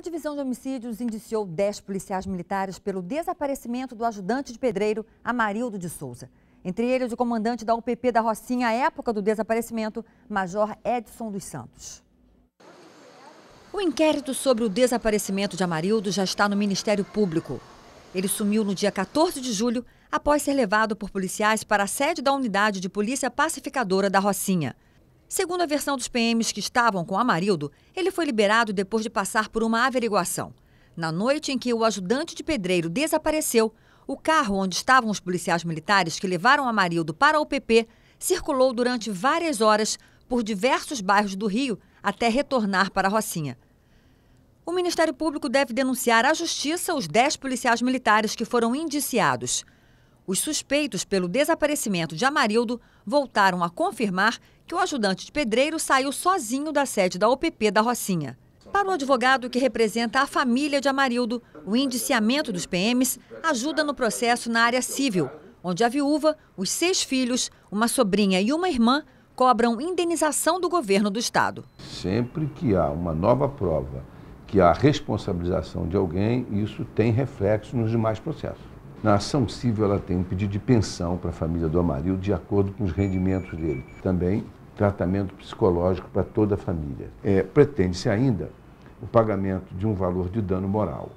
A divisão de homicídios indiciou 10 policiais militares pelo desaparecimento do ajudante de pedreiro Amarildo de Souza. Entre eles, o comandante da UPP da Rocinha à época do desaparecimento, Major Edson dos Santos. O inquérito sobre o desaparecimento de Amarildo já está no Ministério Público. Ele sumiu no dia 14 de julho, após ser levado por policiais para a sede da unidade de polícia pacificadora da Rocinha. Segundo a versão dos PMs que estavam com Amarildo, ele foi liberado depois de passar por uma averiguação. Na noite em que o ajudante de pedreiro desapareceu, o carro onde estavam os policiais militares que levaram Amarildo para o PP circulou durante várias horas por diversos bairros do Rio até retornar para Rocinha. O Ministério Público deve denunciar à Justiça os 10 policiais militares que foram indiciados. Os suspeitos pelo desaparecimento de Amarildo voltaram a confirmar que o ajudante de pedreiro saiu sozinho da sede da OPP da Rocinha. Para o advogado que representa a família de Amarildo, o indiciamento dos PMs ajuda no processo na área civil, onde a viúva, os seis filhos, uma sobrinha e uma irmã cobram indenização do governo do Estado. Sempre que há uma nova prova que há responsabilização de alguém, isso tem reflexo nos demais processos. Na ação civil, ela tem um pedido de pensão para a família do Amarildo, de acordo com os rendimentos dele. Também tratamento psicológico para toda a família. É, Pretende-se ainda o pagamento de um valor de dano moral.